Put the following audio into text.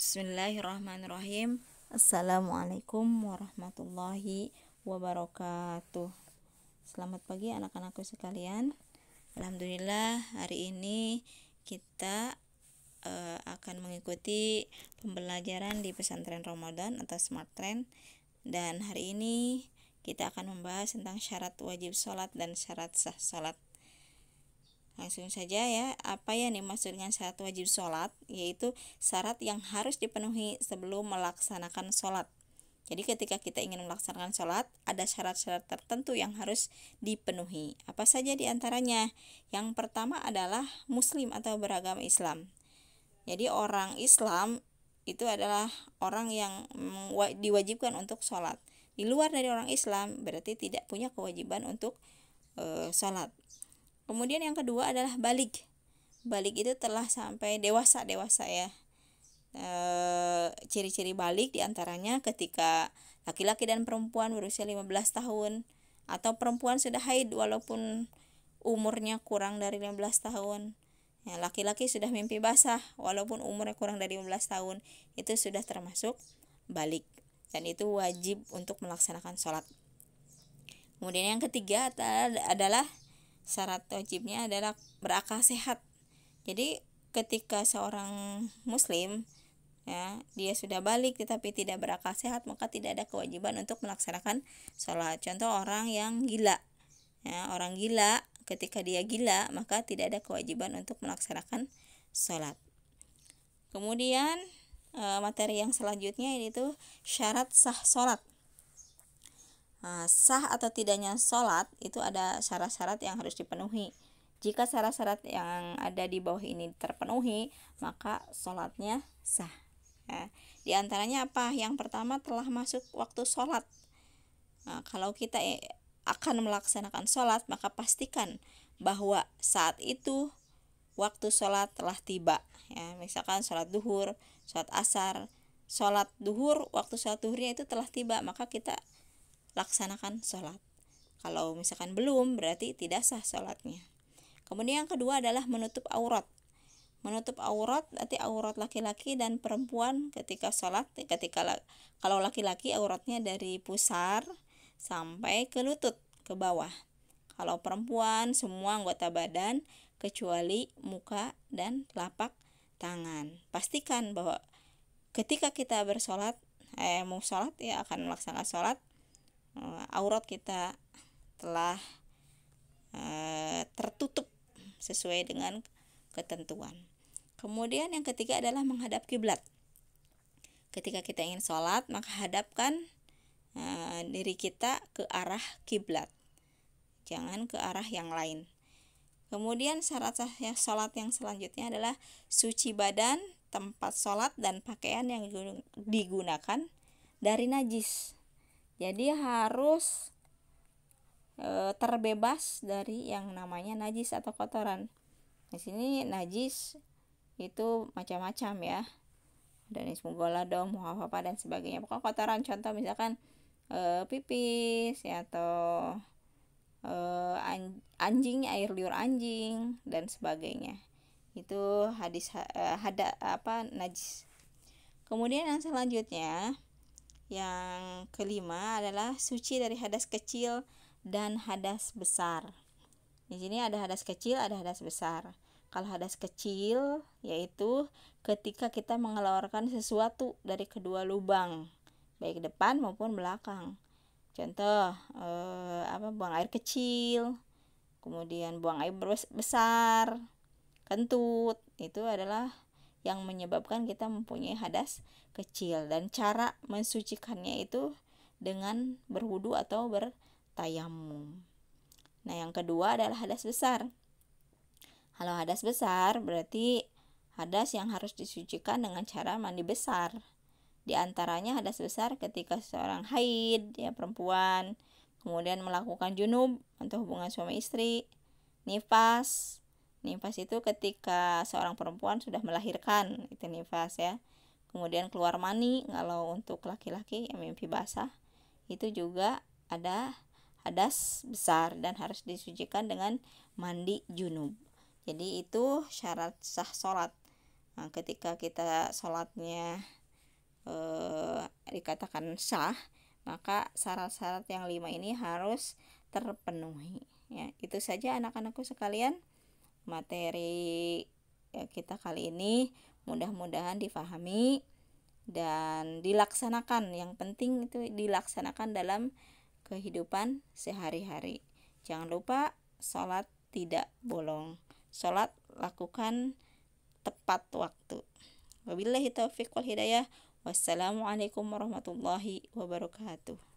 Bismillahirrahmanirrahim. Assalamualaikum warahmatullahi wabarakatuh. Selamat pagi anak-anakku sekalian. Alhamdulillah hari ini kita uh, akan mengikuti pembelajaran di pesantren Ramadan atau Smart Trend dan hari ini kita akan membahas tentang syarat wajib sholat dan syarat sah sholat. Langsung saja ya, apa yang dimaksud dengan syarat wajib sholat? Yaitu syarat yang harus dipenuhi sebelum melaksanakan sholat. Jadi ketika kita ingin melaksanakan sholat, ada syarat-syarat tertentu yang harus dipenuhi. Apa saja diantaranya? Yang pertama adalah muslim atau beragama Islam. Jadi orang Islam itu adalah orang yang diwajibkan untuk sholat. Di luar dari orang Islam berarti tidak punya kewajiban untuk e, sholat. Kemudian yang kedua adalah balik. Balik itu telah sampai dewasa dewasa ya. Eh, ciri-ciri e, balik diantaranya ketika laki-laki dan perempuan berusia 15 tahun atau perempuan sudah haid walaupun umurnya kurang dari 15 tahun. Ya, laki-laki sudah mimpi basah walaupun umurnya kurang dari 15 tahun itu sudah termasuk balik dan itu wajib untuk melaksanakan sholat. Kemudian yang ketiga adalah syarat wajibnya adalah berakal sehat. Jadi ketika seorang muslim ya dia sudah balik tetapi tidak berakal sehat maka tidak ada kewajiban untuk melaksanakan sholat contoh orang yang gila ya orang gila ketika dia gila maka tidak ada kewajiban untuk melaksanakan sholat kemudian eh, materi yang selanjutnya yaitu syarat sah sholat Eh, sah atau tidaknya sholat itu ada syarat-syarat yang harus dipenuhi. Jika syarat-syarat yang ada di bawah ini terpenuhi, maka sholatnya sah. Ya. Di antaranya apa? Yang pertama telah masuk waktu sholat. Nah, kalau kita akan melaksanakan sholat, maka pastikan bahwa saat itu waktu sholat telah tiba. Ya, misalkan sholat duhur, sholat asar, sholat duhur, waktu sholat duhurnya itu telah tiba, maka kita laksanakan sholat. Kalau misalkan belum, berarti tidak sah sholatnya. Kemudian yang kedua adalah menutup aurat. Menutup aurat berarti aurat laki-laki dan perempuan ketika sholat. Ketika kalau laki-laki auratnya dari pusar sampai ke lutut ke bawah. Kalau perempuan semua anggota badan kecuali muka dan lapak tangan. Pastikan bahwa ketika kita bersolat, eh mau sholat ya akan melaksanakan sholat Eh, aurat kita telah eh, tertutup sesuai dengan ketentuan. Kemudian yang ketiga adalah menghadap kiblat. Ketika kita ingin sholat, maka hadapkan eh, diri kita ke arah kiblat, jangan ke arah yang lain. Kemudian syarat sholat yang selanjutnya adalah suci badan, tempat sholat, dan pakaian yang digunakan dari najis jadi harus e, terbebas dari yang namanya najis atau kotoran di sini najis itu macam-macam ya dan ismugola dong, muhafafa dan sebagainya pokoknya kotoran contoh misalkan e, pipis ya, atau e, anjing air liur anjing dan sebagainya itu hadis e, hada apa najis kemudian yang selanjutnya yang kelima adalah suci dari hadas kecil dan hadas besar. Di sini ada hadas kecil, ada hadas besar. Kalau hadas kecil yaitu ketika kita mengeluarkan sesuatu dari kedua lubang, baik depan maupun belakang. Contoh eh, apa buang air kecil, kemudian buang air besar, kentut, itu adalah yang menyebabkan kita mempunyai hadas kecil dan cara mensucikannya itu dengan berwudu atau bertayamum. Nah, yang kedua adalah hadas besar. Kalau hadas besar berarti hadas yang harus disucikan dengan cara mandi besar. Di antaranya hadas besar ketika seorang haid, ya perempuan, kemudian melakukan junub untuk hubungan suami istri, nifas, Nifas itu ketika seorang perempuan sudah melahirkan, itu nifas ya. Kemudian keluar mani, kalau untuk laki-laki yang mimpi basah, itu juga ada hadas besar dan harus disucikan dengan mandi junub. Jadi itu syarat sah sholat. Nah, ketika kita sholatnya eh, dikatakan sah, maka syarat-syarat yang lima ini harus terpenuhi. Ya, itu saja anak-anakku sekalian materi ya, kita kali ini mudah-mudahan difahami dan dilaksanakan. Yang penting itu dilaksanakan dalam kehidupan sehari-hari. Jangan lupa sholat tidak bolong. Sholat lakukan tepat waktu. Wabillahi taufiq wal hidayah. Wassalamualaikum warahmatullahi wabarakatuh.